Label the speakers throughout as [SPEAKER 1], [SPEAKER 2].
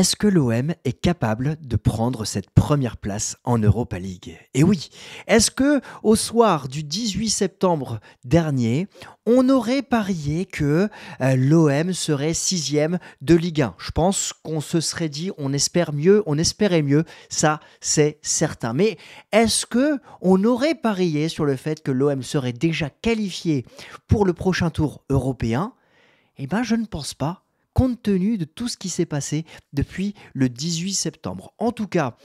[SPEAKER 1] Est-ce que l'OM est capable de prendre cette première place en Europa League Et eh oui, est-ce que au soir du 18 septembre dernier, on aurait parié que euh, l'OM serait sixième de Ligue 1 Je pense qu'on se serait dit, on espère mieux, on espérait mieux, ça c'est certain. Mais est-ce que on aurait parié sur le fait que l'OM serait déjà qualifié pour le prochain tour européen Eh bien, je ne pense pas compte tenu de tout ce qui s'est passé depuis le 18 septembre. En tout cas,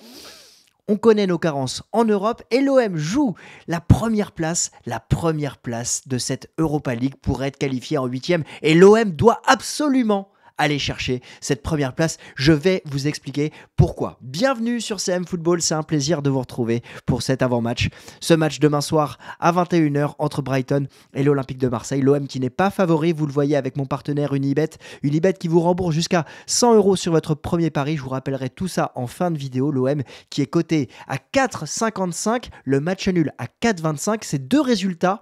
[SPEAKER 1] on connaît nos carences en Europe et l'OM joue la première place, la première place de cette Europa League pour être qualifié en huitième. Et l'OM doit absolument aller chercher cette première place. Je vais vous expliquer pourquoi. Bienvenue sur CM Football, c'est un plaisir de vous retrouver pour cet avant-match. Ce match demain soir à 21h entre Brighton et l'Olympique de Marseille. L'OM qui n'est pas favori, vous le voyez avec mon partenaire Unibet. Unibet qui vous rembourse jusqu'à 100 euros sur votre premier pari. Je vous rappellerai tout ça en fin de vidéo. L'OM qui est coté à 4,55, le match nul à 4,25. c'est deux résultats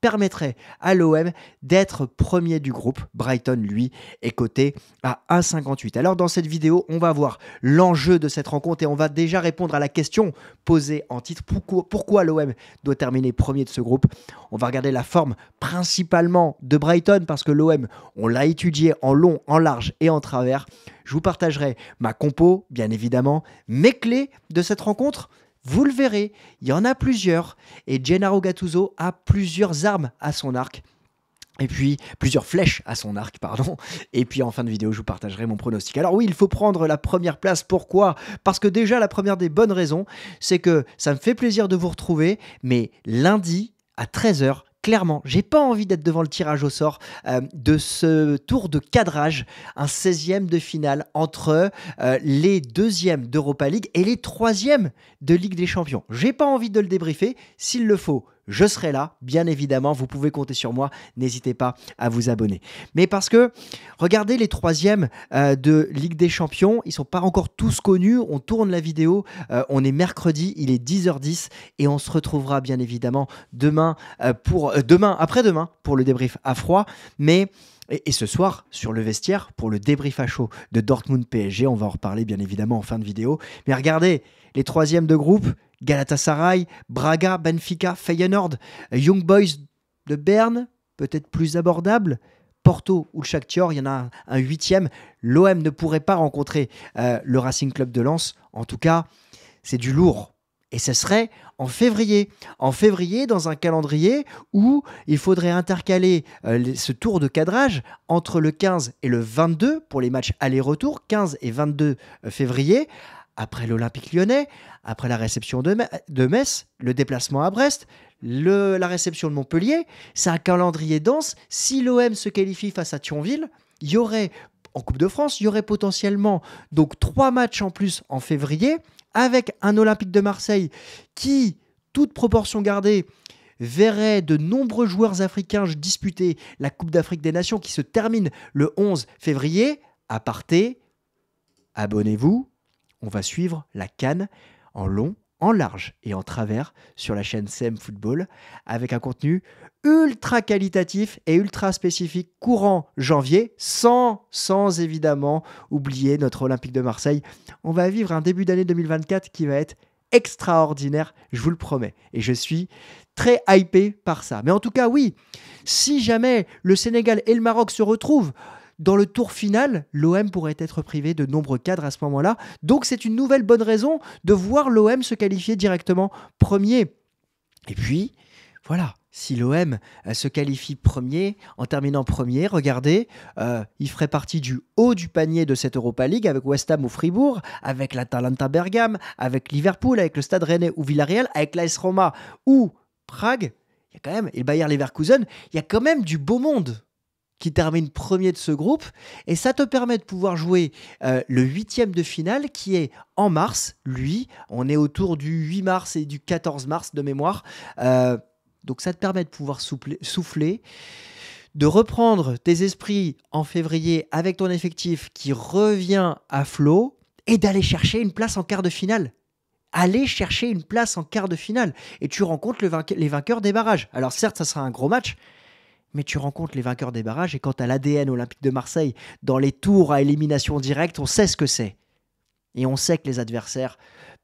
[SPEAKER 1] permettrait à l'OM d'être premier du groupe. Brighton, lui, est coté à 1,58. Alors dans cette vidéo, on va voir l'enjeu de cette rencontre et on va déjà répondre à la question posée en titre pourquoi, l'OM doit terminer premier de ce groupe. On va regarder la forme principalement de Brighton parce que l'OM, on l'a étudié en long, en large et en travers. Je vous partagerai ma compo, bien évidemment, mes clés de cette rencontre vous le verrez, il y en a plusieurs. Et Gennaro Gattuso a plusieurs armes à son arc. Et puis plusieurs flèches à son arc, pardon. Et puis en fin de vidéo, je vous partagerai mon pronostic. Alors oui, il faut prendre la première place. Pourquoi Parce que déjà, la première des bonnes raisons, c'est que ça me fait plaisir de vous retrouver. Mais lundi, à 13h, clairement, j'ai pas envie d'être devant le tirage au sort euh, de ce tour de cadrage, un 16e de finale entre euh, les deuxièmes d'Europa League et les troisièmes de Ligue des Champions. J'ai pas envie de le débriefer. S'il le faut, je serai là, bien évidemment, vous pouvez compter sur moi, n'hésitez pas à vous abonner. Mais parce que, regardez les troisièmes euh, de Ligue des Champions, ils sont pas encore tous connus, on tourne la vidéo, euh, on est mercredi, il est 10h10 et on se retrouvera bien évidemment demain, euh, pour, demain après-demain pour le débrief à froid, mais... Et, ce soir, sur le vestiaire, pour le débrief à chaud de Dortmund PSG, on va en reparler bien évidemment en fin de vidéo. Mais regardez, les troisièmes de groupe, Galatasaray, Braga, Benfica, Feyenoord, Young Boys de Berne, peut-être plus abordable. Porto ou le Shakhtar, il y en a un, huitième. L'OM ne pourrait pas rencontrer euh, le Racing Club de Lens. En tout cas, c'est du lourd et ce serait en février. En février, dans un calendrier où il faudrait intercaler euh, ce tour de cadrage entre le 15 et le 22 pour les matchs aller-retour, 15 et 22 euh, février, après l'Olympique lyonnais, après la réception de, Metz, le déplacement à Brest, la réception de Montpellier. C'est un calendrier dense. Si l'OM se qualifie face à Thionville, il y aurait en Coupe de France, il y aurait potentiellement donc trois matchs en plus en février avec un Olympique de Marseille qui, toute proportion gardée, verrait de nombreux joueurs africains disputer la Coupe d'Afrique des Nations qui se termine le 11 février. partez, abonnez-vous, on va suivre la canne en long, en large et en travers sur la chaîne sem Football avec un contenu ultra qualitatif et ultra spécifique courant janvier, sans, sans évidemment oublier notre Olympique de Marseille. On va vivre un début d'année 2024 qui va être extraordinaire, je vous le promets. Et je suis très hypé par ça. Mais en tout cas, oui, si jamais le Sénégal et le Maroc se retrouvent, dans le tour final, l'OM pourrait être privé de nombreux cadres à ce moment-là. Donc c'est une nouvelle bonne raison de voir l'OM se qualifier directement premier. Et puis, voilà, si l'OM euh, se qualifie premier, en terminant premier, regardez, euh, il ferait partie du haut du panier de cette Europa League avec West Ham ou Fribourg, avec l'Atalanta Bergame, avec Liverpool, avec le Stade Rennais ou Villarreal, avec l'AS Roma ou Prague. Il y a quand même, et le Bayer Leverkusen, il y a quand même du beau monde qui termine premier de ce groupe. Et ça te permet de pouvoir jouer euh, le huitième de finale qui est en mars. Lui, on est autour du 8 mars et du 14 mars de mémoire. Euh, donc ça te permet de pouvoir souffler, de reprendre tes esprits en février avec ton effectif qui revient à flot et d'aller chercher une place en quart de finale. Aller chercher une place en quart de finale. Et tu rencontres les vainqueurs des barrages. Alors certes, ça sera un gros match, mais tu rencontres les vainqueurs des barrages. Et quant à l'ADN olympique de Marseille, dans les tours à élimination directe, on sait ce que c'est. Et on sait que les adversaires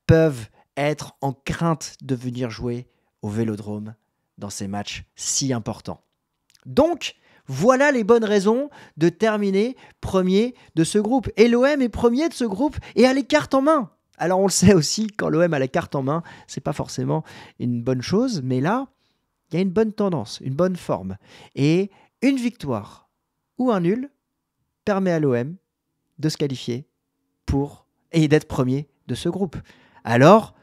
[SPEAKER 1] peuvent être en crainte de venir jouer au vélodrome dans ces matchs si importants. Donc, voilà les bonnes raisons de terminer premier de ce groupe. Et l'OM est premier de ce groupe et a les cartes en main. Alors on le sait aussi, quand l'OM a les cartes en main, c'est pas forcément une bonne chose, mais là, il y a une bonne tendance, une bonne forme. Et une victoire ou un nul permet à l'OM de se qualifier pour et d'être premier de ce groupe. Alors,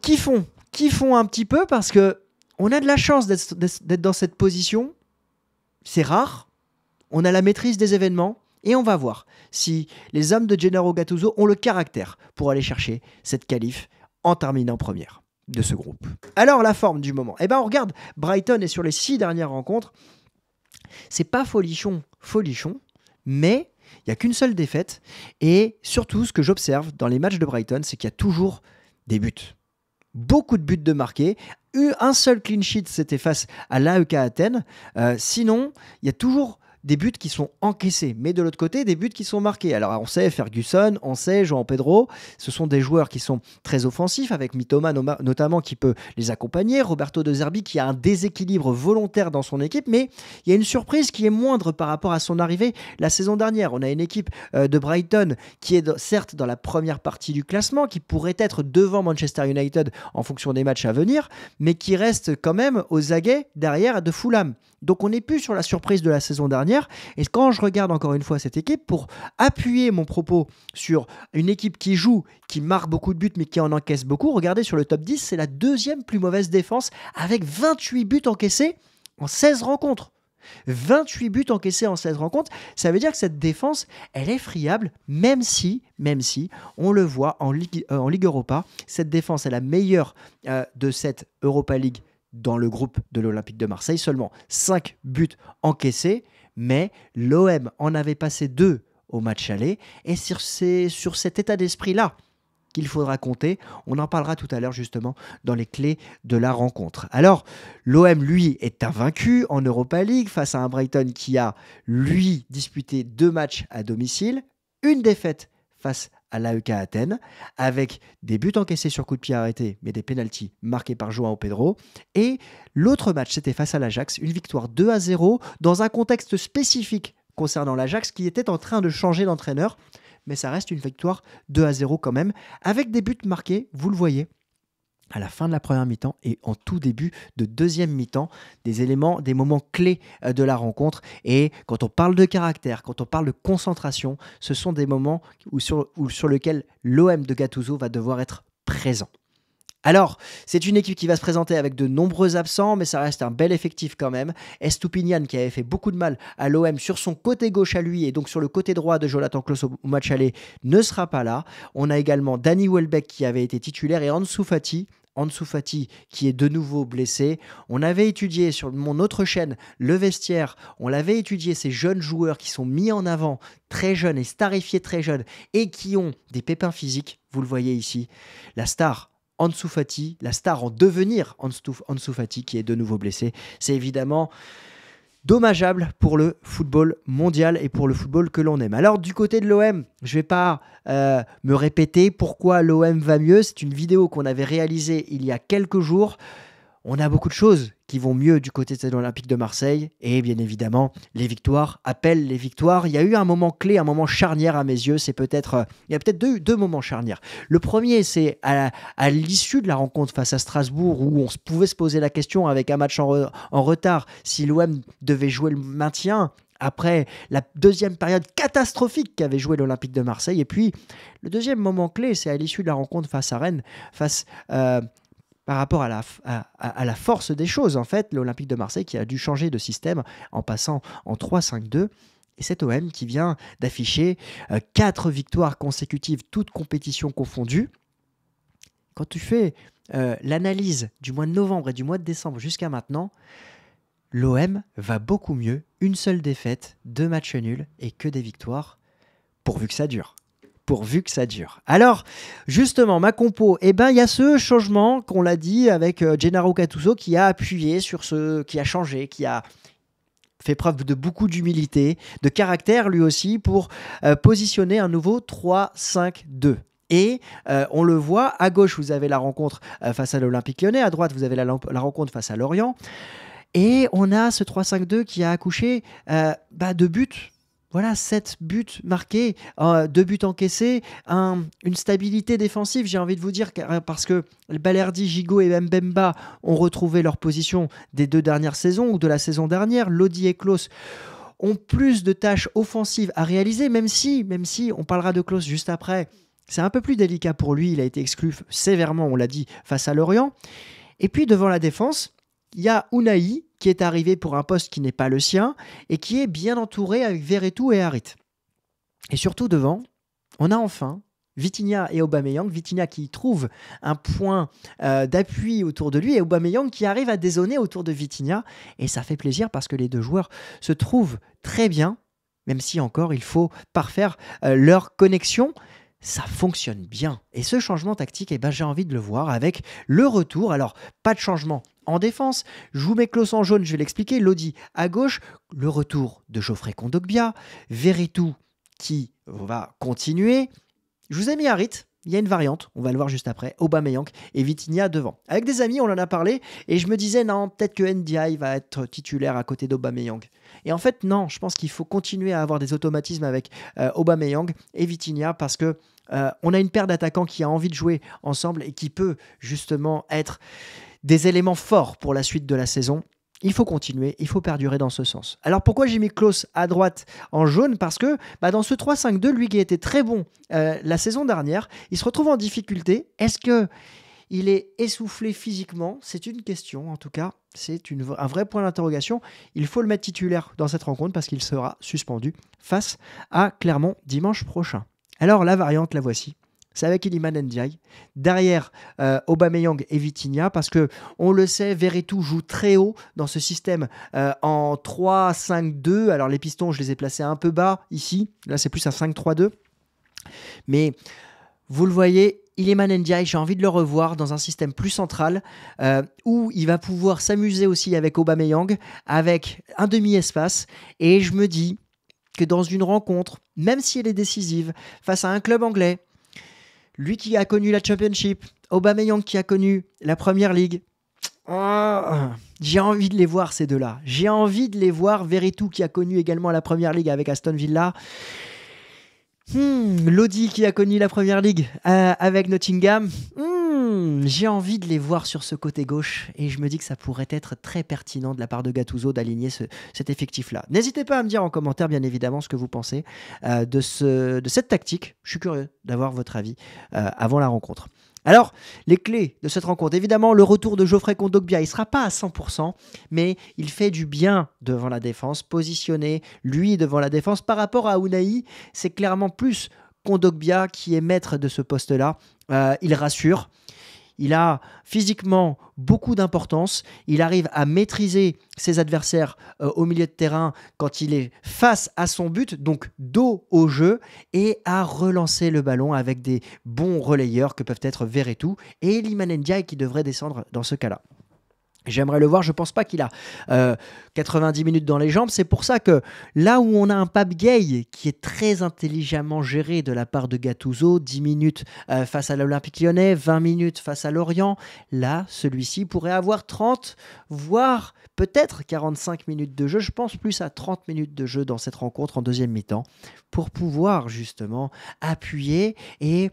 [SPEAKER 1] qui font qui font un petit peu parce que on a de la chance d'être dans cette position. C'est rare. On a la maîtrise des événements. Et on va voir si les hommes de Gennaro Gattuso ont le caractère pour aller chercher cette qualif en terminant première de ce groupe. Alors la forme du moment. Eh bien on regarde Brighton et sur les six dernières rencontres, c'est pas folichon, folichon, mais il n'y a qu'une seule défaite. Et surtout, ce que j'observe dans les matchs de Brighton, c'est qu'il y a toujours des buts beaucoup de buts de marqués. Un seul clean sheet, c'était face à l'AEK Athènes. Euh, sinon, il y a toujours des buts qui sont encaissés, mais de l'autre côté, des buts qui sont marqués. Alors on sait Ferguson, on sait Joan Pedro, ce sont des joueurs qui sont très offensifs, avec Mitoma notamment qui peut les accompagner, Roberto De Zerbi qui a un déséquilibre volontaire dans son équipe, mais il y a une surprise qui est moindre par rapport à son arrivée la saison dernière. On a une équipe euh, de Brighton qui est certes dans la première partie du classement, qui pourrait être devant Manchester United en fonction des matchs à venir, mais qui reste quand même aux aguets derrière de Fulham. Donc on n'est plus sur la surprise de la saison dernière. Et quand je regarde encore une fois cette équipe, pour appuyer mon propos sur une équipe qui joue, qui marque beaucoup de buts, mais qui en encaisse beaucoup, regardez sur le top 10, c'est la deuxième plus mauvaise défense avec 28 buts encaissés en 16 rencontres. 28 buts encaissés en 16 rencontres, ça veut dire que cette défense, elle est friable, même si, même si, on le voit en Ligue, euh, Europa, cette défense est la meilleure euh, de cette Europa League dans le groupe de l'Olympique de Marseille. Seulement 5 buts encaissés, mais l'OM en avait passé 2 au match aller. Et c'est sur cet état d'esprit-là qu'il faudra compter. On en parlera tout à l'heure justement dans les clés de la rencontre. Alors, l'OM, lui, est invaincu en Europa League face à un Brighton qui a, lui, disputé deux matchs à domicile, une défaite face à à l'AEK Athènes, avec des buts encaissés sur coup de pied arrêté, mais des pénalties marqués par Joao Pedro. Et l'autre match, c'était face à l'Ajax, une victoire 2 à 0 dans un contexte spécifique concernant l'Ajax qui était en train de changer d'entraîneur, mais ça reste une victoire 2 à 0 quand même, avec des buts marqués, vous le voyez, à la fin de la première mi-temps et en tout début de deuxième mi-temps, des éléments, des moments clés euh, de la rencontre. Et quand on parle de caractère, quand on parle de concentration, ce sont des moments où sur, lesquels l'OM de Gattuso va devoir être présent. Alors, c'est une équipe qui va se présenter avec de nombreux absents, mais ça reste un bel effectif quand même. Estupignan qui avait fait beaucoup de mal à l'OM sur son côté gauche à lui, et donc sur le côté droit de Jonathan Klos au match aller, ne sera pas là. On a également Danny Welbeck, qui avait été titulaire, et Ansu Fati, Ansoufati, qui est de nouveau blessé. On avait étudié sur mon autre chaîne, Le Vestiaire, on l'avait étudié ces jeunes joueurs qui sont mis en avant, très jeunes et starifiés très jeunes, et qui ont des pépins physiques, vous le voyez ici. La star Ansoufati, la star en devenir Ansoufati, qui est de nouveau blessé, c'est évidemment dommageable pour le football mondial et pour le football que l'on aime. Alors du côté de l'OM, je ne vais pas euh, me répéter pourquoi l'OM va mieux. C'est une vidéo qu'on avait réalisée il y a quelques jours on a beaucoup de choses qui vont mieux du côté de l'Olympique de Marseille. Et bien évidemment, les victoires appellent les victoires. Il y a eu un moment clé, un moment charnière à mes yeux. C'est peut-être, euh, il y a peut-être deux, moments charnières. Le premier, c'est à, l'issue de la rencontre face à Strasbourg où on pouvait se poser la question avec un match en, retard si l'OM devait jouer le maintien après la deuxième période catastrophique qu'avait joué l'Olympique de Marseille. Et puis, le deuxième moment clé, c'est à l'issue de la rencontre face à Rennes, face à... Euh, par rapport à la, la force des choses, en fait, l'Olympique de Marseille qui a dû changer de système en passant en 3-5-2. Et cet OM qui vient d'afficher 4 euh, quatre victoires consécutives, toutes compétitions confondues. Quand tu fais euh, l'analyse du mois de novembre et du mois de décembre jusqu'à maintenant, l'OM va beaucoup mieux. Une seule défaite, deux matchs nuls et que des victoires, pourvu que ça dure pourvu que ça dure. Alors, justement, ma compo, eh ben, il y a ce changement qu'on l'a dit avec euh, Gennaro Catuso qui a appuyé sur ce, qui a changé, qui a fait preuve de beaucoup d'humilité, de caractère lui aussi pour euh, positionner un nouveau 3-5-2. Et euh, on le voit, à gauche, vous avez la rencontre face à l'Olympique lyonnais, à droite, vous avez la, rencontre face à Lorient. Et on a ce 3-5-2 qui a accouché bah, de buts voilà, 7 buts marqués, 2 euh, buts encaissés, une stabilité défensive, j'ai envie de vous dire, euh, parce que Balerdi, Gigot et Mbemba ont retrouvé leur position des deux dernières saisons ou de la saison dernière. Lodi et Klaus ont plus de tâches offensives à réaliser, même si, même si on parlera de Klaus juste après. C'est un peu plus délicat pour lui, il a été exclu sévèrement, on l'a dit, face à Lorient. Et puis devant la défense, il y a Unai qui est arrivé pour un poste qui n'est pas le sien et qui est bien entouré avec Veretout et Harit. Et surtout devant, on a enfin Vitinha et Aubameyang, Vitinha qui trouve un point euh, d'appui autour de lui et Aubameyang qui arrive à dézonner autour de Vitinha et ça fait plaisir parce que les deux joueurs se trouvent très bien même si encore il faut parfaire euh, leur connexion ça fonctionne bien. Et ce changement tactique, eh ben, j'ai envie de le voir avec le retour. Alors, pas de changement en défense. Je vous mets Klaus en jaune, je vais l'expliquer. Lodi à gauche, le retour de Geoffrey Kondogbia. Veretout qui va continuer. Je vous ai mis Harit. Il y a une variante, on va le voir juste après, Aubameyang et Vitinha devant. Avec des amis, on en a parlé et je me disais non, peut-être que NDI va être titulaire à côté d'Aubameyang. Et en fait non, je pense qu'il faut continuer à avoir des automatismes avec euh, Aubameyang et Vitinha parce que euh, on a une paire d'attaquants qui a envie de jouer ensemble et qui peut justement être des éléments forts pour la suite de la saison. Il faut continuer, il faut perdurer dans ce sens. Alors pourquoi j'ai mis Klaus à droite en jaune Parce que bah, dans ce 3-5-2, lui qui était très bon euh, la saison dernière, il se retrouve en difficulté. Est-ce que il est essoufflé physiquement C'est une question en tout cas. C'est un vrai point d'interrogation. Il faut le mettre titulaire dans cette rencontre parce qu'il sera suspendu face à Clermont dimanche prochain. Alors la variante, la voici c'est avec Iliman Ndiaye. Derrière euh, Aubameyang et Vitinha, parce que on le sait, Veretout joue très haut dans ce système euh, en 3-5-2. Alors les pistons, je les ai placés un peu bas ici. Là, c'est plus un 5-3-2. Mais vous le voyez, Iliman Ndiaye, j'ai envie de le revoir dans un système plus central euh, où il va pouvoir s'amuser aussi avec Aubameyang, avec un demi-espace. Et je me dis que dans une rencontre, même si elle est décisive, face à un club anglais, lui qui a connu la Championship, Aubameyang qui a connu la Première Ligue. Ah, j'ai envie de les voir ces deux-là. J'ai envie de les voir Veretout qui a connu également la Première Ligue avec Aston Villa. Hmm, Lodi qui a connu la Première Ligue euh, avec Nottingham. Hmm, Hmm, j'ai envie de les voir sur ce côté gauche et je me dis que ça pourrait être très pertinent de la part de Gattuso d'aligner cet effectif-là. N'hésitez pas à me dire en commentaire, bien évidemment, ce que vous pensez euh, de, de cette tactique. Je suis curieux d'avoir votre avis euh, avant la rencontre. Alors, les clés de cette rencontre. Évidemment, le retour de Geoffrey Kondogbia, il ne sera pas à 100%, mais il fait du bien devant la défense, positionné, lui, devant la défense. Par rapport à Unai, c'est clairement plus Kondogbia qui est maître de ce poste-là. Euh, il rassure, il a physiquement beaucoup d'importance. Il arrive à maîtriser ses adversaires euh, au milieu de terrain quand il est face à son but, donc dos au jeu, et à relancer le ballon avec des bons relayeurs que peuvent être Veretout et Liman qui devrait descendre dans ce cas-là. J'aimerais le voir, je pense pas qu'il a 90 euh, minutes dans les jambes. C'est pour ça que là où on a un Pape Gay qui est très intelligemment géré de la part de Gattuso, 10 minutes euh, face à l'Olympique lyonnais, 20 minutes face à Lorient, là, celui-ci pourrait avoir 30, voire peut-être 45 minutes de jeu. Je pense plus à 30 minutes de jeu dans cette rencontre en deuxième mi-temps pour pouvoir justement appuyer et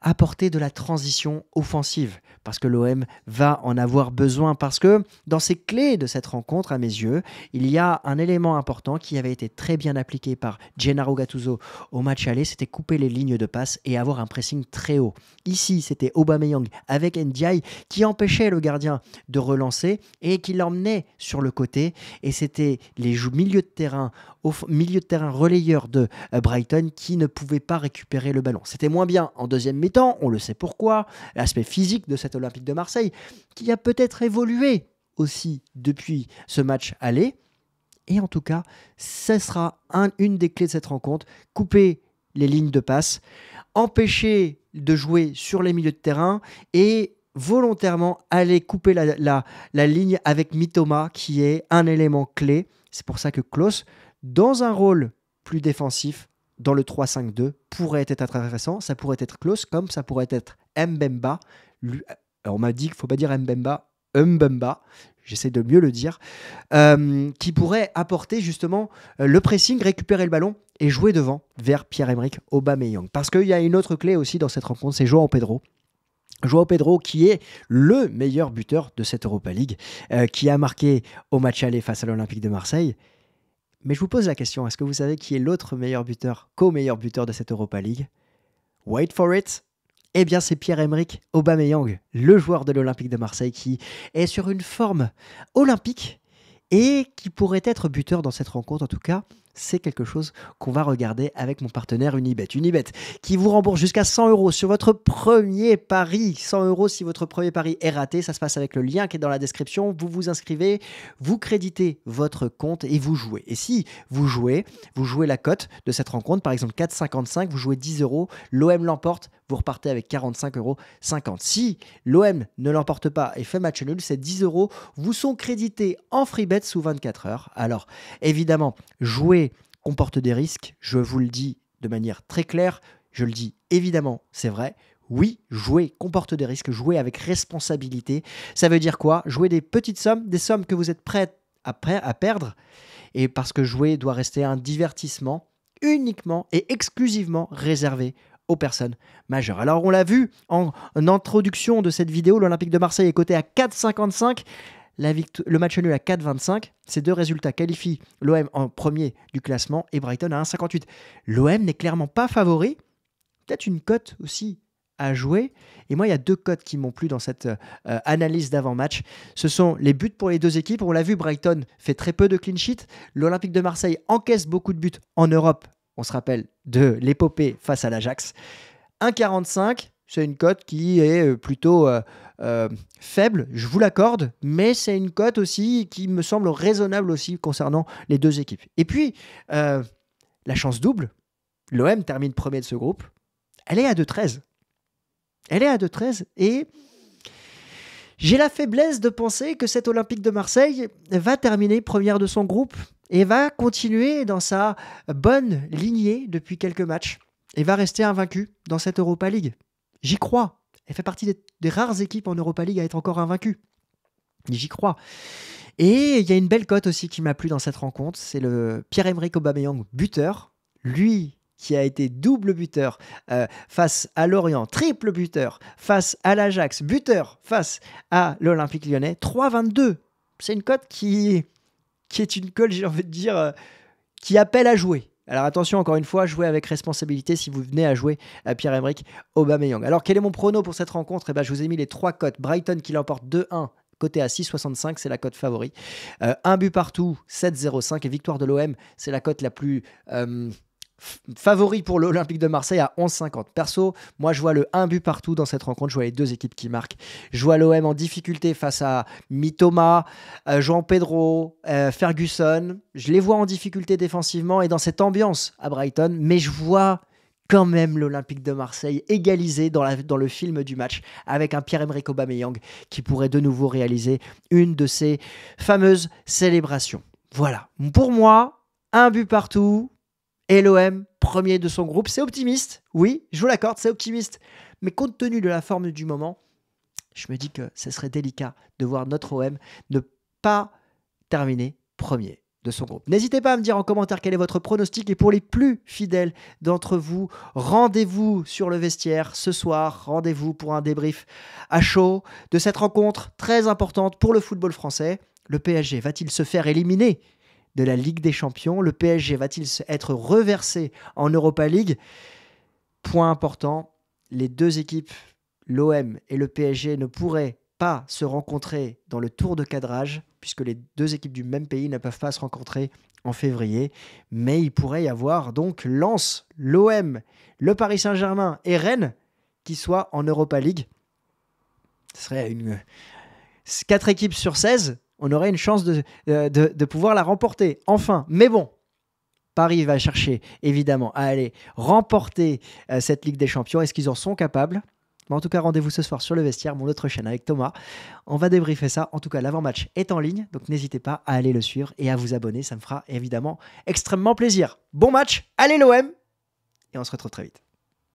[SPEAKER 1] apporter de la transition offensive parce que l'OM va en avoir besoin, parce que dans ces clés de cette rencontre, à mes yeux, il y a un élément important qui avait été très bien appliqué par Gennaro Gattuso au match aller, c'était couper les lignes de passe et avoir un pressing très haut. Ici, c'était Aubameyang avec Ndiaye qui empêchait le gardien de relancer et qui l'emmenait sur le côté. Et c'était les milieux de terrain, au milieu de terrain relayeur de euh, Brighton qui ne pouvaient pas récupérer le ballon. C'était moins bien en deuxième mi-temps, on le sait pourquoi, l'aspect physique de cette Olympique de Marseille qui a peut-être évolué aussi depuis ce match aller. Et en tout cas, ce sera un, une des clés de cette rencontre. Couper les lignes de passe, empêcher de jouer sur les milieux de terrain et volontairement aller couper la, la, la ligne avec Mitoma qui est un élément clé. C'est pour ça que Klaus, dans un rôle plus défensif, dans le 3-5-2, pourrait être intéressant. Ça pourrait être Klaus comme ça pourrait être Mbemba. Euh, on m'a dit qu'il ne faut pas dire Mbemba Mbemba, j'essaie de mieux le dire, euh, qui pourrait apporter justement euh, le pressing, récupérer le ballon et jouer devant vers Pierre-Emerick Aubameyang. Parce qu'il y a une autre clé aussi dans cette rencontre, c'est Joao Pedro. Joao Pedro, qui est le meilleur buteur de cette Europa League, euh, qui a marqué au match aller face à l'Olympique de Marseille. Mais je vous pose la question, est-ce que vous savez qui est l'autre meilleur buteur, co-meilleur buteur de cette Europa League Wait for it, eh bien, c'est Pierre-Emerick Aubameyang, le joueur de l'Olympique de Marseille, qui est sur une forme olympique et qui pourrait être buteur dans cette rencontre. En tout cas, c'est quelque chose qu'on va regarder avec mon partenaire Unibet. Unibet qui vous rembourse jusqu'à 100 euros sur votre premier pari. 100 euros si votre premier pari est raté. Ça se passe avec le lien qui est dans la description. Vous vous inscrivez, vous créditez votre compte et vous jouez. Et si vous jouez, vous jouez la cote de cette rencontre, par exemple 4,55, vous jouez 10 euros, l'OM l'emporte, vous repartez avec 45,50 euros. Si l'OM ne l'emporte pas et fait match nul, ces 10 euros vous sont crédités en free bet sous 24 heures. Alors, évidemment, jouer comporte des risques, je vous le dis de manière très claire, je le dis évidemment, c'est vrai, oui, jouer comporte des risques, jouer avec responsabilité. Ça veut dire quoi Jouer des petites sommes, des sommes que vous êtes prêts à, à perdre, et parce que jouer doit rester un divertissement uniquement et exclusivement réservé aux personnes majeures. Alors on l'a vu en, introduction de cette vidéo, l'Olympique de Marseille est coté à 4,55. le match nul à 4,25. Ces deux résultats qualifient l'OM en premier du classement et Brighton à 1,58. L'OM n'est clairement pas favori. Peut-être une cote aussi à jouer. Et moi, il y a deux cotes qui m'ont plu dans cette euh, analyse d'avant-match. Ce sont les buts pour les deux équipes. On l'a vu, Brighton fait très peu de clean sheet. L'Olympique de Marseille encaisse beaucoup de buts en Europe on se rappelle, de l'épopée face à l'Ajax. 1,45, c'est une cote qui est euh, plutôt euh, euh, faible, je vous l'accorde, mais c'est une cote aussi qui me semble raisonnable aussi concernant les deux équipes. Et puis, la chance double, l'OM termine premier de ce groupe, elle est à 2,13. Elle est à 2,13 et j'ai la faiblesse de penser que cet Olympique de Marseille va terminer première de son groupe et va continuer dans sa bonne lignée depuis quelques matchs et va rester invaincu dans cette Europa League. J'y crois. Elle fait partie des, rares équipes en Europa League à être encore invaincue. J'y crois. Et il y a une belle cote aussi qui m'a plu dans cette rencontre, c'est le Pierre-Emerick Aubameyang, buteur. Lui qui a été double buteur euh, face à Lorient, triple buteur face à l'Ajax, buteur face à l'Olympique lyonnais, 3-22. C'est une cote qui qui est une colle, j'ai envie de dire, euh, qui appelle à jouer. Alors attention, encore une fois, jouez avec responsabilité si vous venez à jouer à Pierre-Emerick Aubameyang. Alors quel est mon prono pour cette rencontre eh bien, Je vous ai mis les trois cotes. Brighton qui l'emporte 2-1 Côté à 6,65, c'est la cote favori. Euh, un but partout, 7-0-5. Et victoire de l'OM, c'est la cote la plus euh, favori pour l'Olympique de Marseille à 11,50. Perso, moi je vois le 1 but partout dans cette rencontre, je vois les deux équipes qui marquent. Je vois l'OM en difficulté face à Mitoma, euh, jean Pedro, euh, Ferguson. Je les vois en difficulté défensivement et dans cette ambiance à Brighton, mais je vois quand même l'Olympique de Marseille égalisé dans, dans, le film du match avec un Pierre-Emerick Aubameyang qui pourrait de nouveau réaliser une de ses fameuses célébrations. Voilà, pour moi, un but partout, LOM, premier de son groupe, c'est optimiste. Oui, je vous l'accorde, c'est optimiste. Mais compte tenu de la forme du moment, je me dis que ce serait délicat de voir notre OM ne pas terminer premier de son groupe. N'hésitez pas à me dire en commentaire quel est votre pronostic et pour les plus fidèles d'entre vous, rendez-vous sur le vestiaire ce soir, rendez-vous pour un débrief à chaud de cette rencontre très importante pour le football français. Le PSG va-t-il se faire éliminer de la Ligue des Champions. Le PSG va-t-il être reversé en Europa League Point important, les deux équipes, l'OM et le PSG, ne pourraient pas se rencontrer dans le tour de cadrage, puisque les deux équipes du même pays ne peuvent pas se rencontrer en février. Mais il pourrait y avoir donc Lens, l'OM, le Paris Saint-Germain et Rennes qui soient en Europa League. Ce serait une... 4 équipes sur 16 on aurait une chance euh, de, de, pouvoir la remporter, enfin. Mais bon, Paris va chercher, évidemment, à aller remporter euh, cette Ligue des Champions. Est-ce qu'ils en sont capables en tout cas, rendez-vous ce soir sur le vestiaire, mon autre chaîne avec Thomas. On va débriefer ça. En tout cas, l'avant-match est en ligne, donc n'hésitez pas à aller le suivre et à vous abonner. Ça me fera évidemment extrêmement plaisir. Bon match, allez l'OM Et on se retrouve très vite.